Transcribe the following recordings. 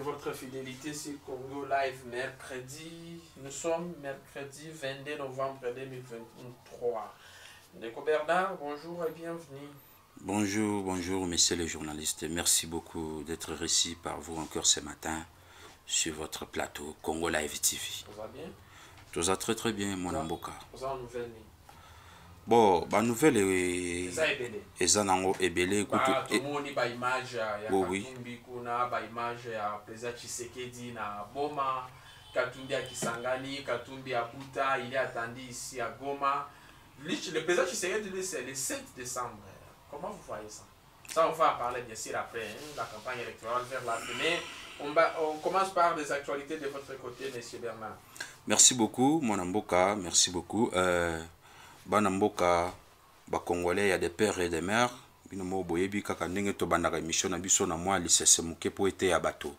votre fidélité sur Congo Live mercredi. Nous sommes mercredi 22 novembre 2023. Nico Bernard, bonjour et bienvenue. Bonjour, bonjour, messieurs les journalistes. Merci beaucoup d'être ici par vous encore ce matin sur votre plateau Congo Live TV. Tout va bien Tout va très très bien, mon amboka bon banouvelle euh, eza nango ebele tomoni eh, baimage ya oh katumbi kuna image ya président tshisekedi na boma katumbi Kisangani katumbi Buta il est attendu ici à goma le président tshisekedi lui c'est le 7 décembre comment vous voyez ça ça on va parler bien sûr après hein, la campagne électorale vers la mais on, va, on commence par les actualités de votre côté monsieur bernard merci beaucoup mon amboka merci beaucoup euh... bana mboka bakongolais ya de père et de mare bino moko boyebi kaka ndenge tobandaka émission na biso na mwa lisese moke mpo ete ya bato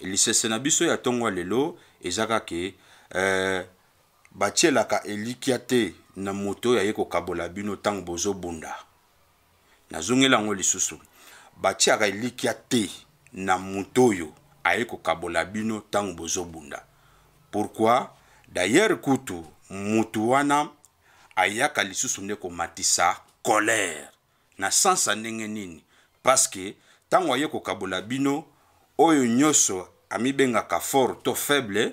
lisese na biso ya ntongo ya lelo eza kake eh, batielaka elikya te na moto oyo aye kokabola bino ntango bozobunda nazongela yango lisusu batiaka elikya te na moto oyo aye kokabola bino ntango bozobunda pourkui dayere kutu motu wana ayaka lisusu nde komatisa kolere na sansa ndenge nini paske ntango aye kokabola bino oyo nyonso amibengaka fort to faible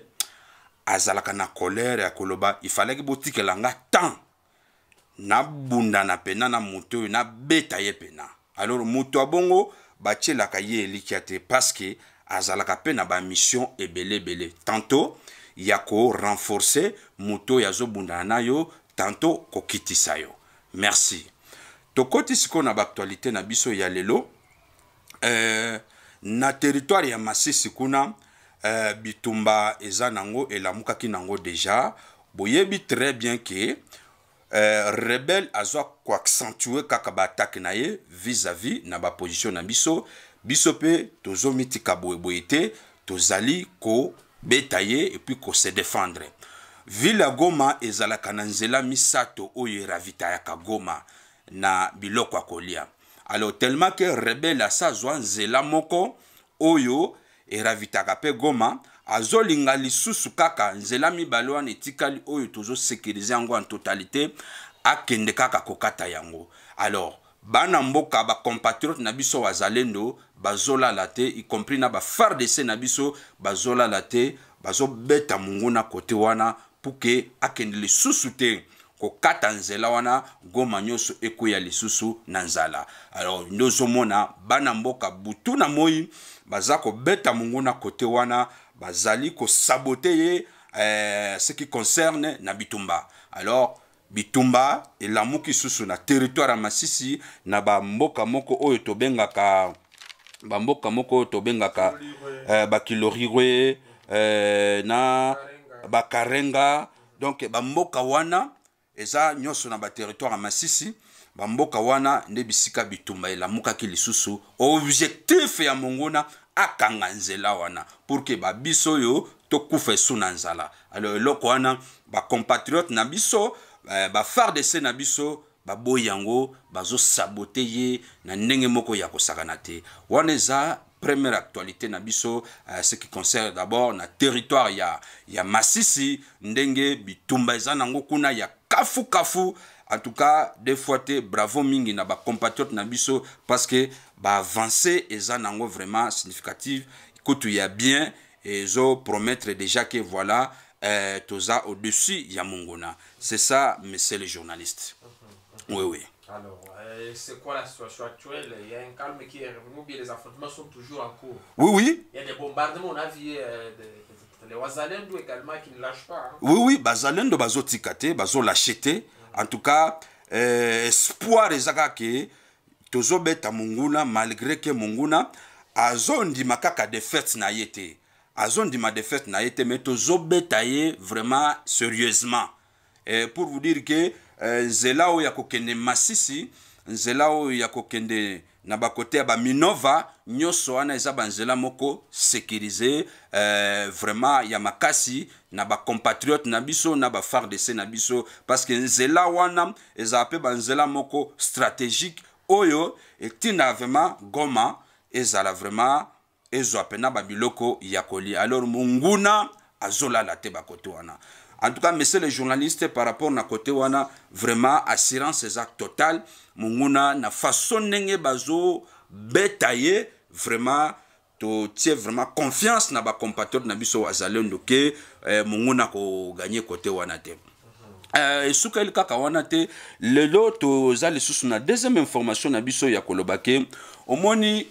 azalaka na kolere ya koloba ifalaki botikela nga tan nabundana pena na moto oyo nabeta ye pena alors moto abongo batielaka ye elikya te paske azalaka mpe na bamission ebele ebele tanto ya korenforce moto oyo azobundana na yo tanto kokitisa yo merci tokoti sikoyo na baaktualité na biso ya lelo euh, na territoire ya masisi kuna euh, bitumba eza nango elamukaki nango deja boyebi très bien ke euh, rebele azwa koaccentue kaka baatake na ye vis-à-vis na baposition na biso biso mpe tozomitika boyeboye te tozali kobeta ye epuis kose défendre ville ya goma ezalaka na nzela misato oyo eravitayaka goma na biloko ya kolia alors tellement ke rebele asi azwa nzela moko oyo eravitaka mpe goma azolinga lisusu kaka nzela mibale wana etikali oyo tozosekurize yango en totalité akende kaka kokata yango alors bana mboka bacompatriote na biso wazalendo bazolala te y compris na bafardc na biso bazolala te bazobeta monguna kote wana mpuke akende lisusu te kokata nzela wana goma nyonso ekoya lisusu na nzala alors nde ozomona bana mboka butu na moi baza kobeta monguna kote wana bazali kosabote ye eh, ce qui concerne na bitumba alors bitumba elamuki susu na territoire ya masisi na bamboka moko oyo tobengaka bamboka moko oyo tobengaka eh, bakilorirwe eh, na bakarenga donk bamboka wana eza nyonso na baterritoire ya masisi bamboka wana nde bisika bitumba elamukaki lisusu objectif ya monguna akanga nzela wana pour ke babiso oyo tokufa esu na nzala alors eloko wana bacompatriote na biso eh, bafardc na biso baboyi yango bazosabote ye na ndenge moko ya kosakana te wana eza première actualité nabiso euh, ce qui concerne d'abord le territoire ya a Masisi ndenge bitumba eza nango kuna ya kafu kafu en tout cas des fois te bravo mingi na ba compatriotes parce que ba avancer vraiment nango vraiment significative y a bien et promettre déjà que voilà euh, toza au-dessus ya mongona c'est ça messieurs les journalistes oui oui alors, euh, c'est quoi la situation actuelle Il y a un calme qui est revenu, bien les affrontements sont toujours en cours. Oui, oui. Il y a des bombardements, on a vu les euh, Wazalendo également qui ne lâchent pas. Hein. Oui, oui, Bazalendo, Bazo Tikate, Bazo En tout cas, euh, espoir ezaka ke tozobeta monguna malgré que monguna azondima de fête na zone te de fête na ye mais tozobeta ye vraiment sérieusement et pour vous dire que Eh, nzela oyo ya kokende masisi nzela oyo ya kokende na bakote ya baminova nyonso wana eza banzela moko sécurise euh, vraiment ya makasi na bacompatriote na biso na bafardc na biso parce que nzela wana ezala mpe banzela moko stratégique oyo etinda vraiment goma ezala vraiment ezwa mpe na babiloko ya kolia alors monguna azolala te bakote wana en tout cas monsieur le journaliste par rapport na côté wana vraiment assurance eza totale monguna na façon ndenge bazobeta ye vraiment totie vraiment confiance na bacompatriote na biso azalendo ke eh, monguna koganye côté wana te Uh, esukeli kaka wana te lelo toza lisusu na deuxième information na biso ya koloba ke omoni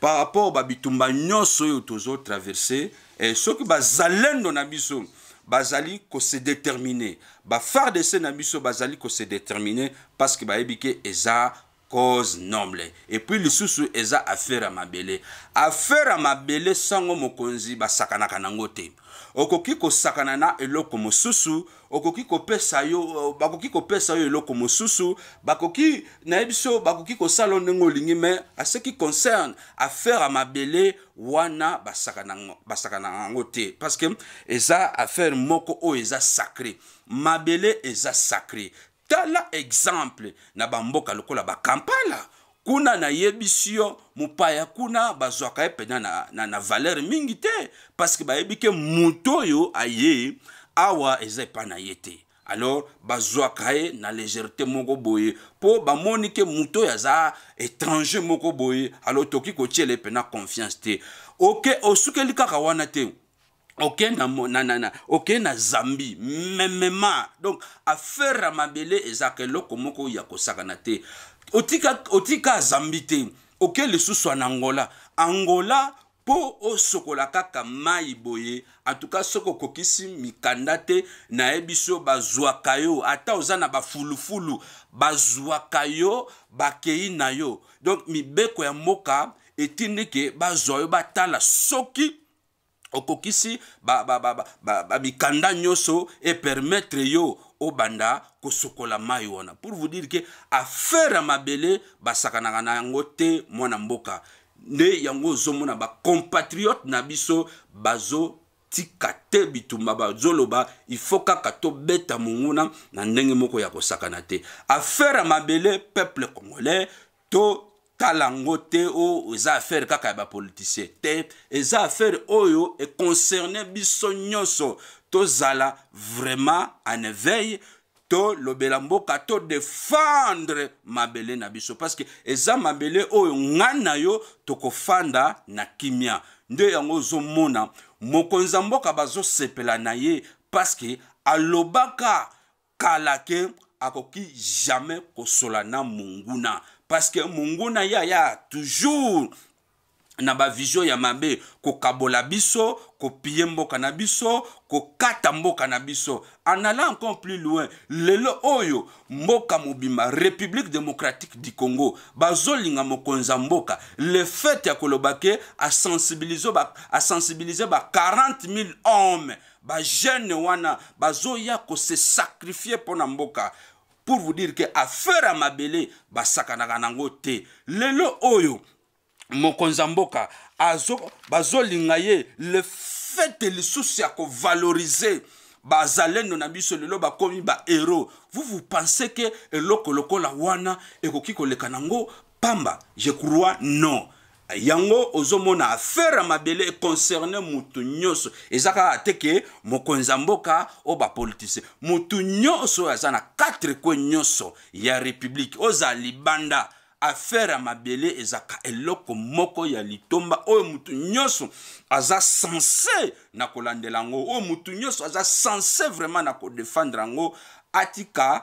par rapport babitumba nyonso oyo tozotraverse eh, soki bazalendo na biso bazali ko se déterminer ba phare de na miso bazali ko se déterminer parce que ba ebike eza cause noble et puis lisusu eza affaire ya mabele affaire ya mabele sango mokonzi basakanaka nango te okoki kosakana na eloko mosusu okoki kopesa yo euh, bakoki kopesa yo eloko mosusu bakoki nayebi so bakoki kosala o ndenge olingi me aseki concerne affaire ya mabele wana basakana yango te parceke eza affaire moko oyo eza sacré mabele eza sacré tala exemple na bamboka lokola bakampala kuna nayebisi yo mopaya kuna bazwaka ye mpena na, na, na valeur mingi te parceke bayebi ke moto oyo aye awa eza epai na ye te alors bazwaka ye na légèreté moko boye mpo bamoni ke moto oyo aza étranger moko boye alors tokoki kotiela ye mpena confiance te oke osukeli kaka wana te oke na, na, na, na, oke na zambi memema donc affaire ya mabele ezalaka eloko moko ya kosakana te otika, otika zambi te oke lisusu na angola angola mpo osokola kaka mai boye antuka soki okokisi mikanda te nayebi so bazwaka yo ata oza na bafulufulu bazwaka yo bakei na yo donk mibeko ya mboka etindi ke bazwa yo batala soki okokisi bamikanda nyonso epermetre yo obanda kosokola mai wana pour vous dire ke affaire ya mabele basakanaka na yango te mwana mboka nde yango ozomona bacompatriote na biso bazotika te bitumba bazoloba ifo kaka tobeta monguna na ndenge moko ya kosakana te affaire ya mabele peuple congolais to talango te oyo eza affaire kaka ya bapolitisien te eza affaire oyo econcerne biso nyonso tozala vraiment en éveil tolobela mboka todefendre mabele na biso parceke eza mabele oyo ngai na yo tokofanda na kimia nde yango ozomona mokonzi ya mboka bazosepela na ye parceke alobaka kala ke akoki jamai kosola na monguna parce que monguna ya ya toujours na bavision ya mabe kokabola biso kopie mboka na biso kokata mboka na biso en allant encore plus loin lelo oyo mboka mobimba république démocratique du congo bazolinga mokonzi ya mboka le fait ya koloba ke asensibilize ba, asensibilize ba 40 000 hommes bajeune wana bazoya kose sacrifie mpo na mboka pour vous dire que affaire ya basaka basakanaka nango te lelo oyo mon konzamboka, le fait lingaye, le souci à valoriser, valoriser bazalendo na biso lelo ba bah, héros, vous vous pensez que eloko la wana ekoki le kanango pamba je crois non yango ozomona affaire ya mabele econcerne motu nyonso eza kaka te ke mokonzi ya mboka oyo bapolitisien motu nyonso oyo aza na katre kue nyonso ya républike oza libanda affaire ya mabele ezaka eloko moko ya litomba oyo motu nyonso aza sense na kolandela yango oyo motu nyonso aza sense vraiment na kodefendre yango atika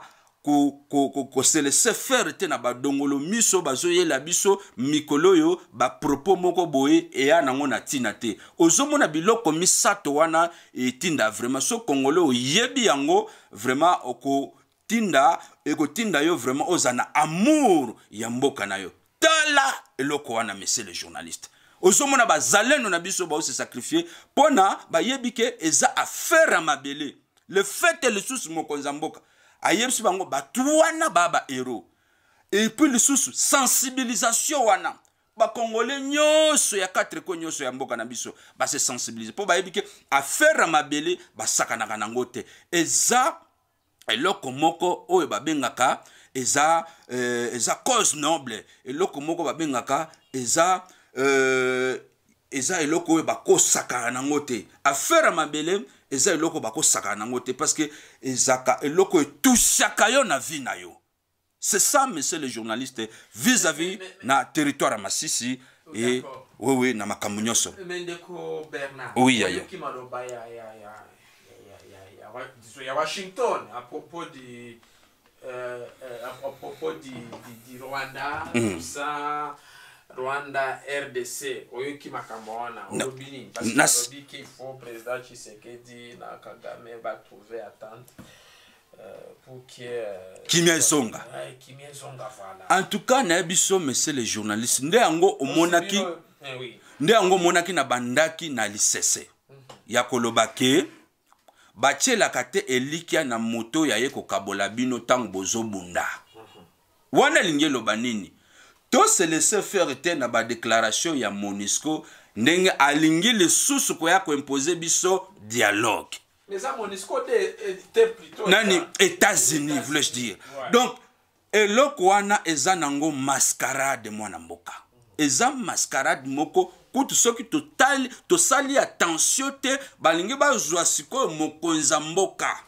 koselese faire te na badongolo miso bazoyela biso mikolo oyo bapropo moko boye eya nango na ntina te ozomona biloko misato wana etinda vraiment so kongole oyebi yango vraiment okotinda ekotinda yo vraiment oza na amour ya mboka na yo tala eloko wana monsieur le journaliste ozomona bazaleno na biso baose sacrifie mpona bayebi ke eza affaire ya mabele le fete lisusu mokonzi ya mboka ayebisi bango bato wana baa bahero epuis lisusu sensibilisation wana bakongole nyonso ya katreko nyonso ya mboka na biso base sensibilize mpo bayebi ke affaire ya mabele basakanaka nango te eza eloko moko oyo babengaka eza euh, eza cause noble eloko moko babengaka eza euh, eza eloko oyo bakosaka nango te affaire ya mabele eza eloko bakosakana nango te parce que ezaka eloko etusaka yo na vie na yo c'est ça monsieur le journaliste vis-à-vis -vis na territoire ya masisi e oui oui na makambo nyonso oui yaya ya washington à propos du euh, euh, à propos du, du, du rwanda mm. tout ça rwanda rdc oyoki makambo wana olobi nini parce que olobi kifo président tshisekedi na kagame batrouve attente euh, euh, kimia ezonga en tout cas nayebi biso monsieur le journaliste nde yango omonaki eh nde yango omonaki na bandaki na lisese mhm. ya koloba ke batielaka te elikya na moto ya ye kokabola bino ntango bozobunda mhm. wana elingi eloba nini tose laisser faire te na badéclaration ya monisco ndenge alingi lisusu koya koimpose biso dialogue nani états-unis voulais dire ouais. donc eloko wana eza nango mascarade mwana mboka eza mascarade moko kutu soki tosali attention te balingi bazwa sikoyo mokonzi ya mboka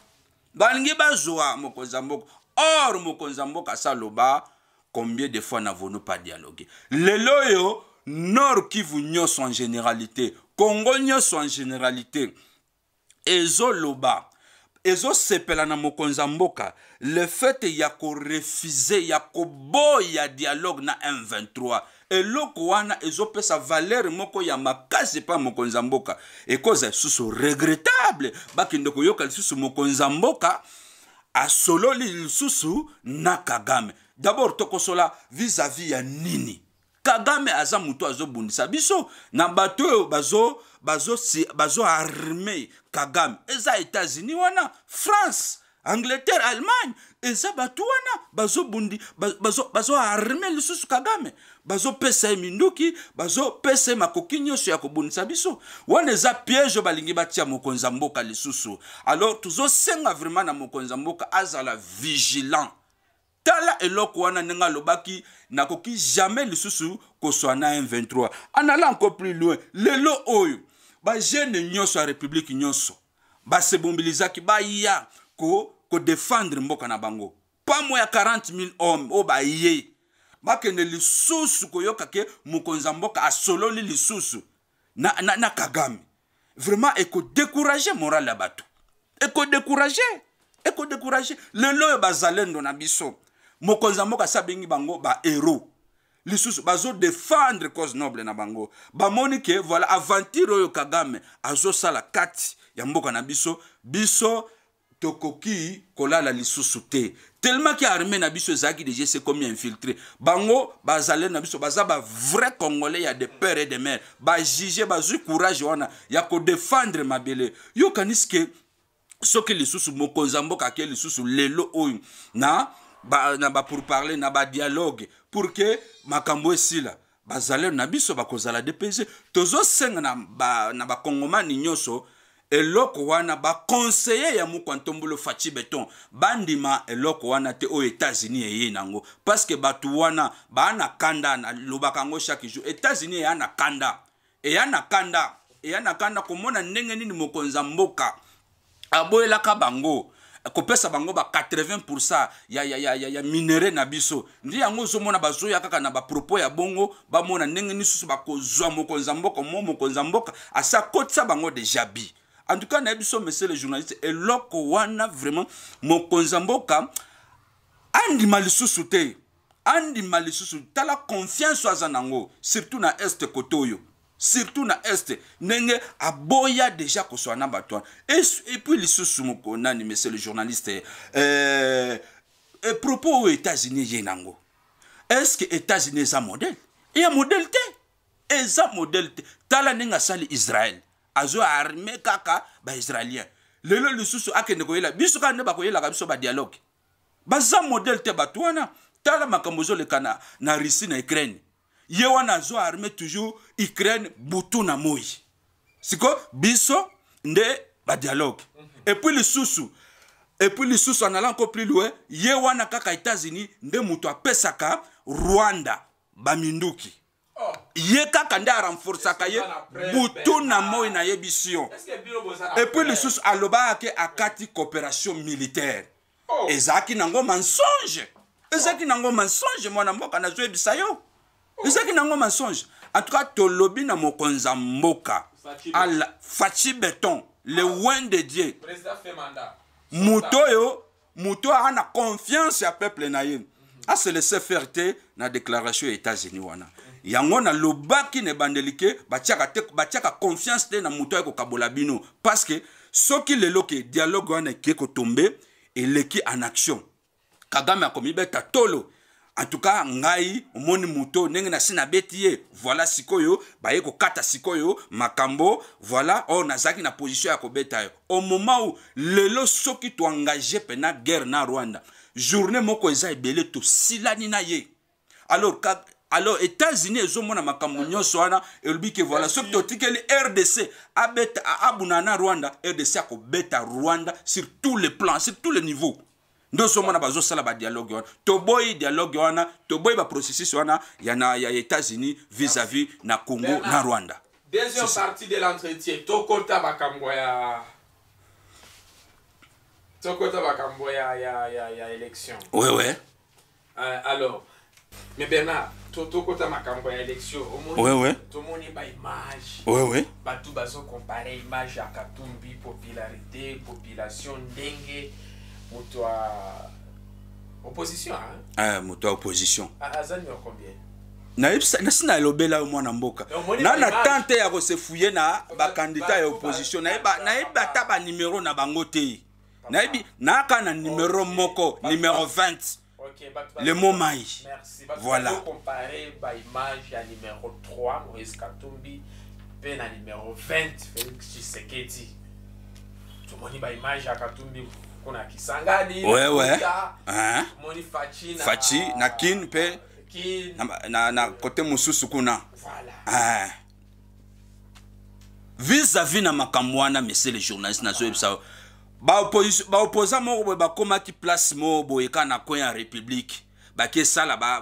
balingi bazwa mokonzi ya mboka or mokonzi ya mboka asaloba combien de fois n'avons-nous pas dialogué leloyo nord kivu sont en généralité congo sont en généralité Ezo sepela na mokonzi ya mboka le fete ya bo ya dialogue na m23 eloko wana pesa valeur moko ya makasi pas mokonzi ya Et cause, lisusu regrettable bakende koyoka lisusu mokonzi mokonzamboka. À solo lisusu na kagame d'abord tokosola vis-à-vis ya nini kagame aza moto azobundisa biso na bato oyo bazo, bazo, si, bazo arme kagame eza états-unis wana france angleterre allemagne eza bato wana bazobundi bazo, bazo arme lisusu kagame bazopesa ye minduki bazopesa ye makoki nyonso ya kobundisa biso wana eza piège balingi batia mokonzi ya mboka lisusu alors tozosenga vraimen na mokonzi ya mboka azala vigilant tala eloko wana ndenge alobaki nakoki jamais lisusu kozwa na m23 anala encore plus loin lelo oyo bajeune nyonso ya république nyonso basemobilizaki baya kodefendre ko mboka na bango pamwa ya 40 000 homme oyo baye bakende lisusu koyoka ke mokonzi ya mboka asololi lisusu na, na, na kagame vraiment ekodécourage morale ya bato ekodécourage ekodécourage lelo oyo bazalendo na biso mokonzi ya mboka asi abengi bango bahero lisusu bazodefendre cause noble na bango bamoni ke voila aventure oyo kagame azosala kati ya mboka na biso biso tokoki kolala lisusu te tellement ke arme na biso ezalaki deja sekomi infiltré bango bazaleli na biso baza bavrai congolais ya de peur et de mare bajuge bazwi courage wana ya kodefendre mabele yokanisi ke soki lisusu mokonzi ya mboka ake lisusu lelo oyo na ba, na bapourparler na badialogue pour ke makambo esila bazalelo na biso bakozala depese tozosenga na, ba, na bakongomani nyonso eloko wana bakonseye ya moko antombolo faci beton bandima eloko wana te oyo états-unis eye nango parceke bato wana baa na kanda nalobaka yango chaque jour états-unis eya na kanda eya na kanda eya na kanda komona ndenge nini mokonzi ya mboka aboyelaka bango kopesa bango ba 80 ya, ya, ya, ya, ya minere na biso nde yango ozomona bazoya kaka na bapropos ya bongo bamona ndenge lisusu bakozwa mokonzi ya mboka mo mokonzi ya mboka asi akotisa bango deja bi en tout cas nayebi so monsieur le journaliste eloko wana vraiment mokonzi ya mboka andima lisusu te andima lisusu tala confiance aza nango surtout na este kote oyo surtout na este ndenge aboya deja kozwa na bato wana epuis lisusu moko nani monsieur le journaliste euh, e propos oyo états-unis ye nango est ce que états-unis eza modele eya modele te eza modele te tala ndenge asali israel azo arme kaka baisraélien lelo lisusu akende koyela biso kaka nde bakoyelaka biso badialoge baza modele te bato wana tala makambo ezoleka na, na russie na ukraine ye wana azwa arme toujours ukraine butu na moi siko biso nde badialogue epuis lisusu epuis lisusu anala encore plus loin ye wana kaka états-unis nde moto apesaka rwanda baminduki oh. ye kaka nde arenforsaka ye butu na moi na ye biso epuis lisusu alobaki akati coopération militaire oh. ezalaki nango mensonge ezalaki nango mensonge mwana mboka nazoyebisa yo ezaki nango masonge en tout cas tolobi na mokonzi ya mboka ala faci beton le win ah. de dieu moto oyo moto aa na confiance ya peuple na ye mhm. aselese faire te na déclaration ya états-unis wana yango nalobaki na ebandeli ke batiaka confiance te na moto akokabola bino parce que soki lelo ke dialogue wana ekei kotombe eleki en action kagame akomibeta tolo antuka ngai omoni moto ndenge nasi nabeti ye voila sikoyo baye kokata sikoyo makambo voila oyo nazalaki na position ya kobeta yo au moment où lelo soki toengage mpena guerre na rwanda journée moko eza ebele tosilani na ye alors ka, alors états-unis ezomona makambo nyonso wana elobi ke voila soki totikeli rdc abeta abuna na rwanda rdc akobeta rwanda sur tous les plans sur tous les niveaux nde ozomona bazosala badialogue wana toboyi dialogue wana toboyi baprocessus wana ya, na, ya états-unis vis-à-vis na congo Bernard, na rwanda deuxième partie de l'entretien tokota bakambo ya tokota bakambo ya, ya, ya, ya élection ouais, ouais. Euh, alors mais bernard tokota to makambo ya élection ouais, ouais. tomoni baimage ouais, ouais. bato bazokompare image ya katumbi popularité population ndenge moto opposition hein? Ah moto ya opposition aza numéro combien nasi nalobela yo mwana mboka na na temps te ya kosefuye na bakandida ya opposition nayeba ata banimero na bango te na naka na nimero moko nimero 20 le mot maï. Merci. Bah, voilà. comparer bah, image ya numéro 3, Maurice Katumbi, pe na numéro 20, Félix Tshisekedi. Tu moni monde image à Katumbi. kuna kisangani wewe fachi, fachi na kin mpe na, na, na kote mosusu kuna voilà. vis-à-vis na makambo wana monsieur le journaliste nazoyebisa baopoza moko boye bakomaki place moko boye kaka na koin ya république baki esala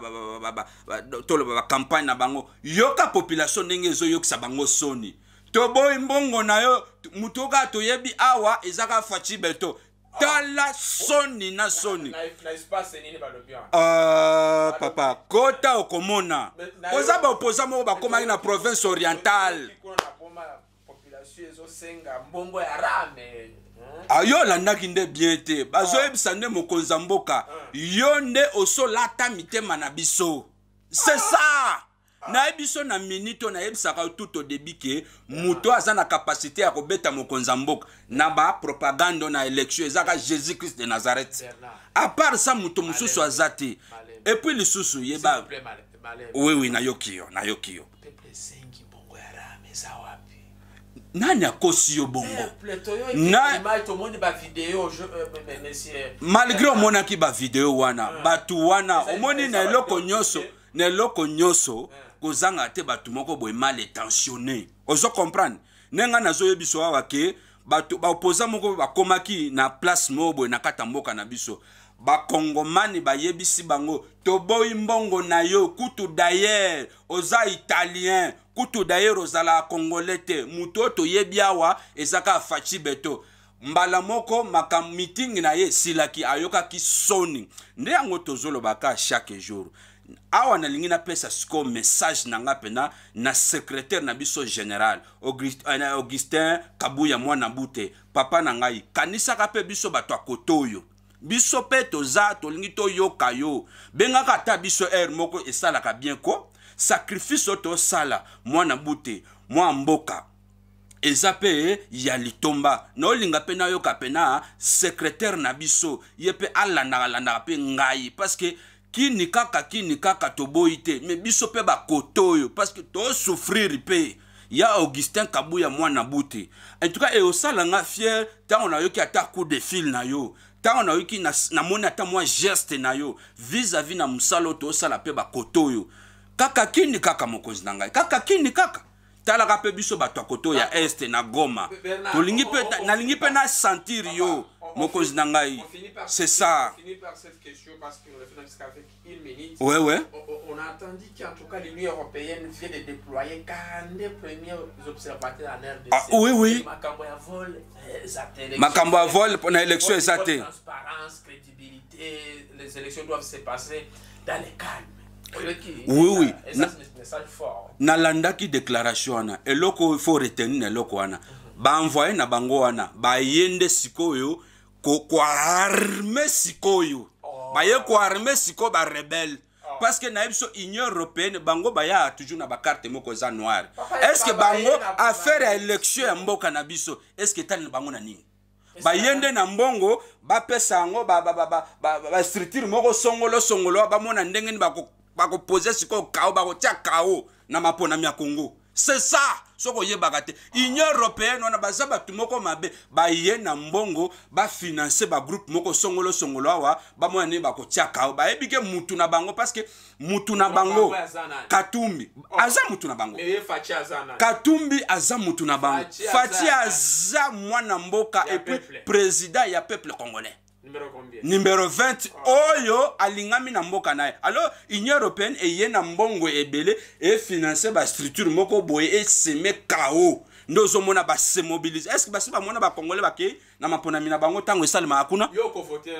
toloba bakampagne na bango yoka population ndenge ezoyokisa bango soni toboyi mbongo na yo motu okaa toyebi awa ezaka faci beto tala soni na soni uh, papa kota okomona oza baoposa moko bakomaki na province orientale ah, yo olandaki nde bien te bazoyebisa nde mokonzi ya mboka yo nde osolata mitema na biso c'est ça nayebi so na minute oyo nayebisaka yo tout odebi ke moto aza na kapasité ya kobeta mokonzi ya mboka na bapropagande oyo na élection ezaka jésus christ de nazareth apart sa moto mosusu aza te epuis lisusu yeba wiwi nayoki yo nayoki yo nani akosi yo bongo malgré euh, omonaki bavideo wana euh, bato wana omoni na eloko nyonso na eloko nyonso yeah. kozanga te bato moko boye mal intentionné ozo comprendre ndenge nazoyebiso awa ke bato baopoza moko bakomaki na place moko boye na kati ya mboka na biso bakongomani bayebisi bango toboyi mbongo na yo kutu dayere oza italien kutu dayere ozalaka congolais te motu oyo toyebi awa ezaka faci beto mbala moko makambo mitingi na ye esilaki ayokaki soni nde yango tozolobaka chaque jour awa nalingi napesa sikoyo message na nga mpena na secrétaire na biso général eh, augustin kabuya mwana mbute papa na ngai kanisaka mpe biso bato ya koto oyo biso mpe toza tolingi toyoka yo bengaka ata biso aire moko esalaka bien ko sacrifice oyo tosala mwana mbute mwa mboka eza mpe ya litomba na olinga mpe nayoka mpena secrétaire na biso ye mpe alandakalandaka mpe ngai parce que kini kaka kini kaka toboyi te me biso mpe bakoto oyo parceke tosouffrir mpe ya augustin kabuya mwana bute entuka eosalanga fiere ntango nayoki ata coup de fil na yo ntango nayoki namoni na ata mwa geste na yo vis-à-vis -vis na mosala oyo tosala mpe bakoto oyo kaka kini kaka mokonzi na ngai kaka kini kaka talaka mpe biso bato ya kotoya ah. este na goma eh, eh, na mpe oh, oh, nalingi mpe nasentir oh, yo mokonzi na ngai c'est ça ouais ouais on a entendu qu'en tout cas l'union européenne vient de déployer 42 premiers observateurs en RDC ah, oui oui makambo vol eza euh, te makambo ya vol élection eza transparence crédibilité les élections doivent se passer dans les calmes oui oui nalandaki déclaration wana eloko il faut retenir na eloko wana baenvoye na bango wana baye nde sikoyo koarme sikoyo baye koarme sikoyo barebele parce que nayebi so union européenne bango bayaka toujours na bakarte moko eza noire estce bango affaire ya élection ya mboka na biso estce etali na bango na nini baye nde na mbongo bapesa yango bastructure moko songolo songolo bamona ndenge nini bako bakopoze sikoyo kao bakotia kao na maponami ya kongo c'est ça soko oyebaka te union européenne wana baza bato moko mabe baye na mbongo bafinanse bagroupe moko songolosongolo awa bamona nini bakotiaka awo bayebi ke mutu na bango parceke oh. mutu na bango eh, katumbi aza mutu na bango katumbi aza mutu na bango fati aza mwana mboka epuis président ya peuple congolais numéro 20 ah. oyo alingami na mboka naye alors union européenne eye na mbongo ebele e ba structure? moko boye eseme kao nde ozomona basemobilise estce basi congolais ba ke na maponami na bango voter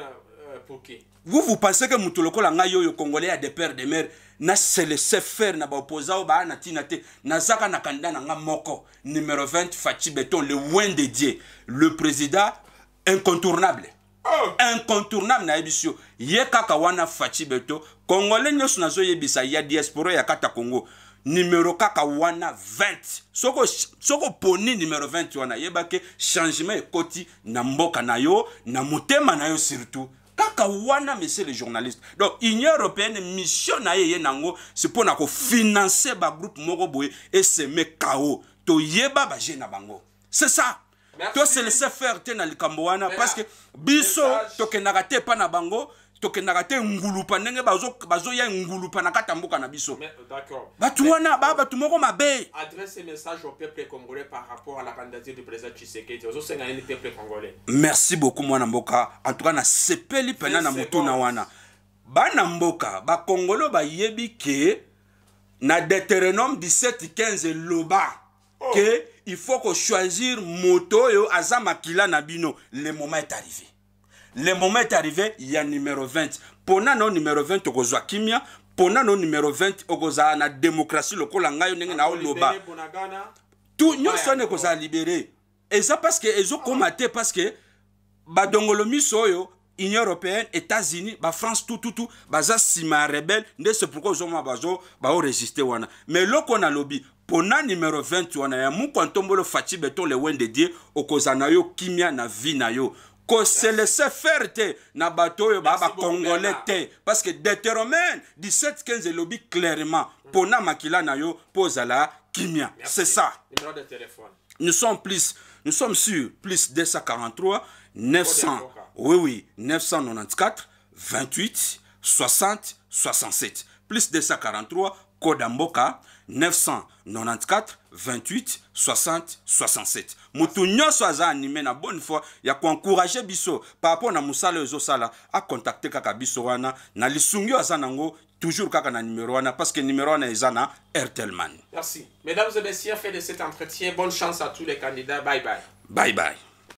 pour qui vous vous pensez que moto langa yo yo congolais ya de père de mer, naselese faire na ba oyo ba na ntina te zaka na kandida na nga moko numéro 20 Fati beton le win de dieu le président incontournable Oh. incontournable na yebi so ye kaka wana faci be to congolais nyonso nazoyebisa ya diaspora ya kata congo numero kaka wana 20 soko, soko poni numero 20 wana yeba ke changement ekoti na mboka na yo na motema na yo surtout kaka wana monsieur le journaliste donc union européenne mission na ye ye nango c'est mpo na kofinance bagroupe moko boye eseme kao toyeba baje na bango c'est ça tosenese faire te na likambo wana parceke biso tokendaka te epa na bango tokendaka te ngulupa ndenge bazoya ngulupa na kati ya mboka na biso bato wana baa bato moko mabe merci beaucoup mwana mboka en tout cas nasepeli mpena na motuna wana bana mboka bakongolo bayebi ke na deuteronome 17 15 eloba ke oh. il faut que choisir moto et aza na le moment est arrivé le moment est arrivé il y a numéro 20 pona numéro 20 okozwa kimia pona numéro 20 ogozana na démocratie lokola ngayo ndenge na oloba tout sommes wana est libéré ça parce que ont te parce que badongolo miso oyo union européenne états-unis tout, tout, bah ça ne se pourkui ozomona ont wana mais na lobby mpona numero 20 wana ya mukontombolo faci be to lewende die okozala na yo kimia na vi na yo koselese faire te na bato oyo baa bakongole te parce que deuteromene 1715 elobi clairement mpona mm. makila na yo mpo ozala kimia c'est ça nous sommes plus nous sommes sur plus 243 900 oui oui 994 28 60 67 plus 243 code mboka 994 28 60 67 moto soza aza anime na bonne foi ya encourager biso par rapport na sala a à kaka biso wana na lisungi oyo toujours kaka na numéro wana parce que numéro wana ezana merci mesdames et messieurs fait de cet entretien bonne chance à tous les candidats bye bye bye bye